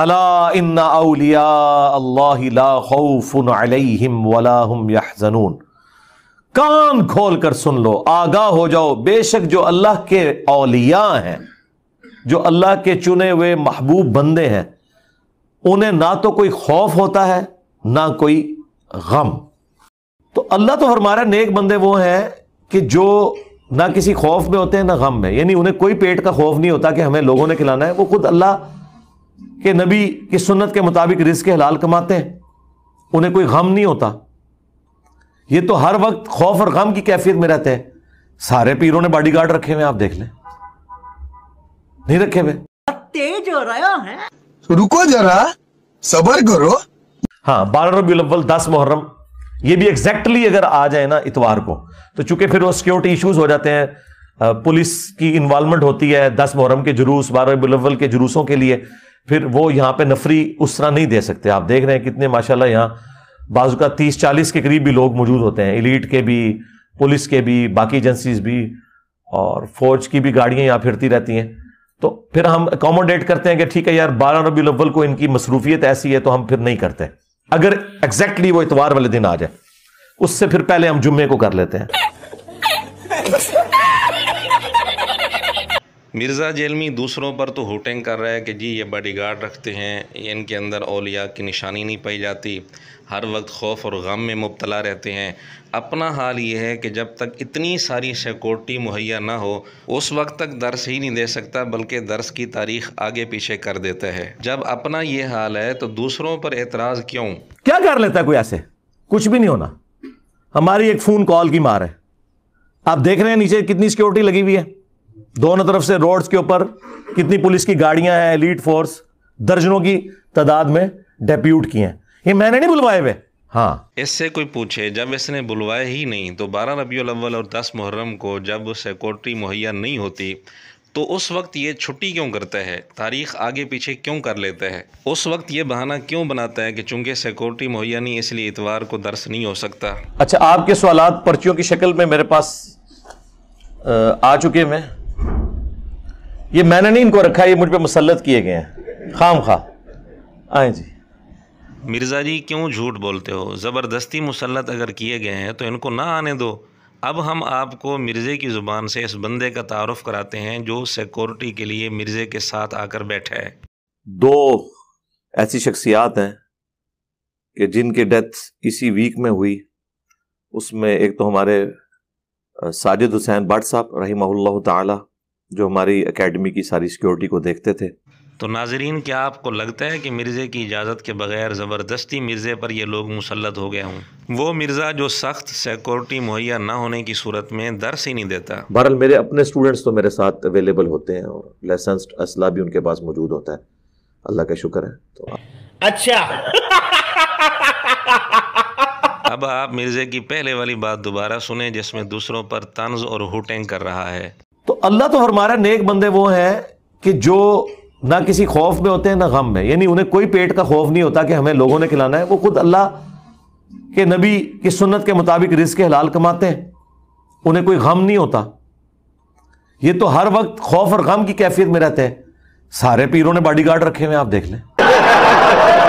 अला यहजनून कान खोल कर सुन लो आगाह हो जाओ बेशक जो अल्लाह के औलिया हैं जो अल्लाह के चुने हुए महबूब बंदे हैं उन्हें ना तो कोई खौफ होता है ना कोई गम तो अल्लाह तो हमारा नेक बंदे वो हैं कि जो ना किसी खौफ में होते हैं ना गम में यानी उन्हें कोई पेट का खौफ नहीं होता कि हमें लोगों ने खिलाना है वो खुद अल्लाह कि नबी की सुन्नत के मुताबिक रिस्क हलाल कमाते हैं उन्हें कोई गम नहीं होता ये तो हर वक्त खौफ और गम की कैफियत में रहते हैं सारे पीरों ने बॉडी गार्ड रखे हुए आप देख लें नहीं रखे हुए तेज हो रहा है रुको जरा सबर करो हाँ बारह रबी अव्वल दस मुहर्रम ये भी एग्जैक्टली exactly अगर आ जाए ना इतवार को तो चूंकि फिर वो सिक्योरिटी इश्यूज हो जाते हैं पुलिस की इन्वॉल्वमेंट होती है दस मुहर्रम के जुलूस बारह अव्वल के जुलूसों के लिए फिर वो यहां पे नफरी उस तरह नहीं दे सकते आप देख रहे हैं कितने माशाल्लाह यहां बाजू का तीस चालीस के करीब भी लोग मौजूद होते हैं इलीट के भी पुलिस के भी बाकी एजेंसीज भी और फौज की भी गाड़ियां यहां फिरती रहती हैं तो फिर हम अकोमोडेट करते हैं कि ठीक है यार बारह रबी अव्वल को इनकी मसरूफियत ऐसी है तो हम फिर नहीं करते अगर एग्जैक्टली वो इतवार वाले दिन आ जाए उससे फिर पहले हम जुम्मे को कर लेते हैं मिर्ज़ा जेलमी दूसरों पर तो होटेंग कर रहा है कि जी ये बॉडीगार्ड रखते हैं इनके अंदर अलिया की निशानी नहीं पाई जाती हर वक्त खौफ और गम में मुबतला रहते हैं अपना हाल ये है कि जब तक इतनी सारी सिक्योरिटी मुहैया ना हो उस वक्त तक दर्स ही नहीं दे सकता बल्कि दर्स की तारीख आगे पीछे कर देता है जब अपना ये हाल है तो दूसरों पर एतराज़ क्यों क्या कर लेता है कोई ऐसे कुछ भी नहीं होना हमारी एक फ़ोन कॉल की मार है आप देख रहे हैं नीचे कितनी सिक्योरिटी लगी हुई है दोनों तरफ से रोड्स के ऊपर कितनी पुलिस की गाड़ियां हैं लीड फोर्स दर्जनों की तादाद में डेप्यूट किए हैं ये मैंने नहीं बुलवाए हुए हाँ इससे कोई पूछे जब इसने बुलवाए ही नहीं तो बारह रबी अव्वल और दस मुहर्रम को जब सिक्योरिटी मुहैया नहीं होती तो उस वक्त ये छुट्टी क्यों करते हैं तारीख आगे पीछे क्यों कर लेते हैं उस वक्त ये बहाना क्यों बनाता है कि चूंकि सिक्योरिटी मुहैया नहीं इसलिए इतवार को दर्श नहीं हो सकता अच्छा आपके सवाल पर्चियों की शक्ल में मेरे पास आ चुके हैं ये मैंने नहीं इनको रखा ये मुझ पर मुसलत किए गए हैं खाम खा आए जी मिर्ज़ा जी क्यों झूठ बोलते हो ज़बरदस्ती मुसलत अगर किए गए हैं तो इनको ना आने दो अब हम आपको मिर्ज़े की ज़ुबान से इस बंदे का तारफ़ कराते हैं जो सिक्योरिटी के लिए मिर्ज़े के साथ आकर बैठा है दो ऐसी शख्सियात हैं कि जिनके डेथ इसी वीक में हुई उसमें एक तो हमारे साजिद हुसैन भट्ट साहब रही तला जो हमारी एकेडमी की सारी सिक्योरिटी को देखते थे तो नाजरीन क्या आपको लगता है कि मिर्ज़े की इजाज़त के बगैर ज़बरदस्ती मिर्ज़े पर ये लोग मुसलत हो गए हों वो मिर्ज़ा जो सख्त सिक्योरिटी मुहैया ना होने की सूरत में दर्स ही नहीं देता बहरल मेरे अपने स्टूडेंट्स तो मेरे साथ अवेलेबल होते हैं और लाइसेंस्ड असला भी उनके पास मौजूद होता है अल्लाह का शुक्र है तो अच्छा अब आप मिर्ज़े की पहले वाली बात दोबारा सुने जिसमें दूसरों पर तंज और हुटेंग कर रहा है तो अल्लाह तो फरमा रहा नेक बंदे वो हैं कि जो ना किसी खौफ में होते हैं ना गम में यानी उन्हें कोई पेट का खौफ नहीं होता कि हमें लोगों ने खिलाना है वो खुद अल्लाह के नबी की सुन्नत के मुताबिक रिस्क हलाल कमाते हैं उन्हें कोई गम नहीं होता ये तो हर वक्त खौफ और गम की कैफियत में रहते हैं सारे पीरों ने बॉडी गार्ड रखे हुए आप देख लें